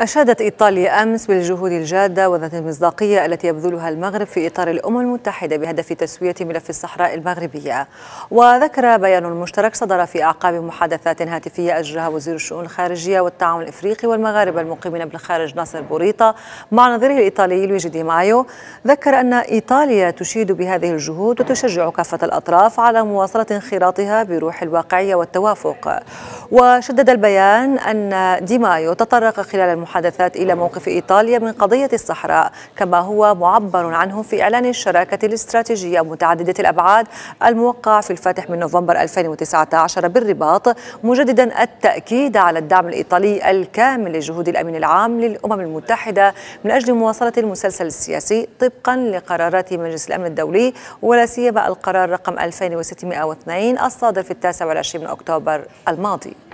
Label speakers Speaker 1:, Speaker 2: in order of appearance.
Speaker 1: أشادت إيطاليا أمس بالجهود الجادة وذات المصداقية التي يبذلها المغرب في إطار الأمم المتحدة بهدف تسوية ملف الصحراء المغربية وذكر بيان مشترك صدر في أعقاب محادثات هاتفية أجرها وزير الشؤون الخارجية والتعاون الإفريقي والمغاربة المقيمين بالخارج ناصر بوريطة مع نظيره الإيطالي لويجي دي مايو ذكر أن إيطاليا تشيد بهذه الجهود وتشجع كافة الأطراف على مواصلة انخراطها بروح الواقعية والتوافق وشدد البيان أن دي مايو تطرق خلال المحادثات المحادثات إلى موقف إيطاليا من قضية الصحراء كما هو معبر عنه في إعلان الشراكة الاستراتيجية متعددة الأبعاد الموقع في الفاتح من نوفمبر 2019 بالرباط مجددا التأكيد على الدعم الإيطالي الكامل لجهود الأمين العام للأمم المتحدة من أجل مواصلة المسلسل السياسي طبقا لقرارات مجلس الأمن الدولي ولا سيما القرار رقم 2602 الصادر في التاسع والعشرين من أكتوبر الماضي